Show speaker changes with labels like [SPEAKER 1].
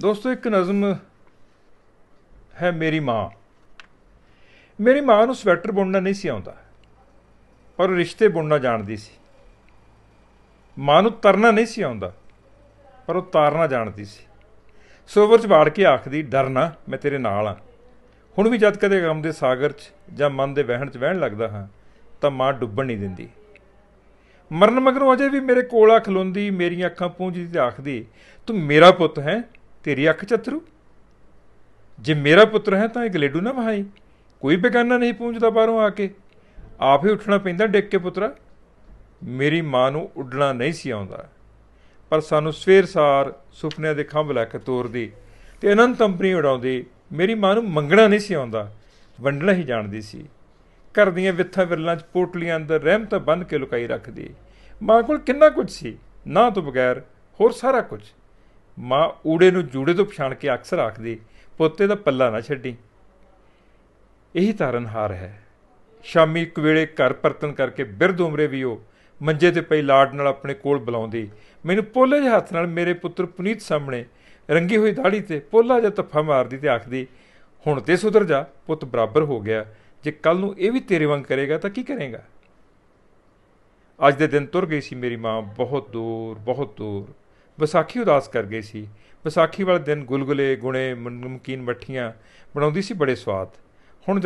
[SPEAKER 1] ਦੋਸਤੋ ਇੱਕ ਨਜ਼ਮ ਹੈ ਮੇਰੀ ਮਾਂ ਮੇਰੀ ਮਾਂ ਨੂੰ ਸਵੈਟਰ ਬੁਣਨਾ ਨਹੀਂ ਸੀ ਆਉਂਦਾ ਪਰ ਰਿਸ਼ਤੇ ਬੁਣਨਾ ਜਾਣਦੀ ਸੀ ਮਾਂ ਨੂੰ ਤਰਨਾ ਨਹੀਂ ਸੀ ਆਉਂਦਾ ਪਰ ਉਹ ਤਾਰਨਾ ਜਾਣਦੀ ਸੀ ਸੋਵਰ ਚ ਬਾੜ ਕੇ ਆਖਦੀ ਡਰਨਾ ਮੈਂ ਤੇਰੇ ਨਾਲ ਆ ਹੁਣ ਵੀ ਜਦ ਕਦੇ ਗਮ ਦੇ ਸਾਗਰ 'ਚ ਜਾਂ ਮਨ ਦੇ ਵਹਿਣ 'ਚ ਵਹਿਣ ਲੱਗਦਾ ਹਾਂ ਤਾਂ ਮਾਂ ਡੁੱਬਣ ਨਹੀਂ ਦਿੰਦੀ ਮਰਨ ਮਗਰੋਂ ਅਜੇ ਵੀ ਮੇਰੇ ਕੋਲ ਆ ਖਲੋਂਦੀ ਮੇਰੀਆਂ ਅੱਖਾਂ ਪੂੰਝਦੀ ਤੇ ਆਖਦੀ ਤੂੰ ਮੇਰਾ ਪੁੱਤ ਹੈ ਤੇਰੀ ਅੱਖ ਚਤਰੂ ਜੇ ਮੇਰਾ ਪੁੱਤਰ ਹੈ ਤਾਂ ਇਹ ਗਲੇਡੂ ਨਾ ਵਹਾਈ ਕੋਈ ਬੇਗਾਨਾ ਨਹੀਂ ਪਹੁੰਚਦਾ ਬਾਹਰੋਂ ਆ ਕੇ ਆਪ ਹੀ ਉੱਠਣਾ ਪੈਂਦਾ ਡੇਕ ਕੇ ਪੁੱਤਰਾ ਮੇਰੀ ਮਾਂ ਨੂੰ ਉੱਡਣਾ ਨਹੀਂ ਸੀ ਆਉਂਦਾ ਪਰ ਸਾਨੂੰ ਸਵੇਰ ਸਾਰ ਸੁਪਨਿਆਂ ਦੇ ਖੰਭ ਲੈ ਕੇ ਤੋਰਦੀ ਤੇ ਅਨੰਤ ਅੰਪਰੀ ਉਡਾਉਂਦੀ ਮੇਰੀ ਮਾਂ ਨੂੰ ਮੰਗਣਾ ਨਹੀਂ ਸੀ ਆਉਂਦਾ ਵੰਡਣਾ ਹੀ ਜਾਣਦੀ ਸੀ ਘਰ ਦੀਆਂ ਵਿੱਥਾਂ ਵਿਰਲਾਂ 'ਚ ਪੋਟਲੀਆਂ ਅੰਦਰ ਰਹਿਮਤਾਂ ਬੰਨ ਕੇ ਲੁਕਾਈ ਰੱਖਦੀ ਮਾਂ ਕੋਲ ਕਿੰਨਾ ਕੁਝ ਸੀ ਨਾ ਤੋਂ ਬਗੈਰ ਹੋਰ ਸਾਰਾ ਕੁਝ ਮਾਂ ਊੜੇ ਨੂੰ ਜੂੜੇ ਤੋਂ ਪਛਾਣ ਕੇ ਅਕਸਰ ਆਖਦੀ ਪੋਤੇ ਦਾ ਪੱਲਾ ਨਾ ਛੱਡੀ ਇਹੀ ਤਾਰਨਹਾਰ ਹੈ ਸ਼ਾਮੀ ਇੱਕ ਵੇਲੇ ਘਰ ਪਰਤਨ ਕਰਕੇ ਬਿਰਧ ਉਮਰੇ ਵੀ ਉਹ ਮੰਜੇ ਤੇ ਪਈ ਲਾਡ ਨਾਲ ਆਪਣੇ ਕੋਲ ਬੁਲਾਉਂਦੀ ਮੈਨੂੰ ਪੋਲੇ ਦੇ ਹੱਥ ਨਾਲ ਮੇਰੇ ਪੁੱਤਰ ਪੁਨੀਤ ਸਾਹਮਣੇ ਰੰਗੀ ਹੋਈ ਦਾੜੀ ਤੇ ਪੋਲਾ ਜਿਹਾ ਤੱਫਾ ਮਾਰਦੀ ਤੇ ਆਖਦੀ ਹੁਣ ਤੇ ਸੁਧਰ ਜਾ ਪੁੱਤ ਬਰਾਬਰ ਹੋ ਗਿਆ ਜੇ ਕੱਲ ਨੂੰ ਇਹ ਵੀ ਤੇਰੇ ਵਾਂਗ ਕਰੇਗਾ ਤਾਂ ਕੀ ਕਰੇਗਾ ਅੱਜ ਦੇ ਦਿਨ ਤੁਰ ਗਈ ਸੀ ਮੇਰੀ ਮਾਂ ਬਹੁਤ ਦੂਰ ਬਹੁਤ ਦੂਰ ਵਿਸਾਖੀ ਉਦਾਸ ਕਰ ਗਈ ਸੀ ਵਿਸਾਖੀ ਵਾਲੇ ਦਿਨ ਗੁਲਗੁਲੇ ਗੁਣੇ ਮਨਮਕੀਨ ਮੱਠੀਆਂ ਬਣਾਉਂਦੀ ਸੀ ਬੜੇ ਸਵਾਦ ਹੁਣ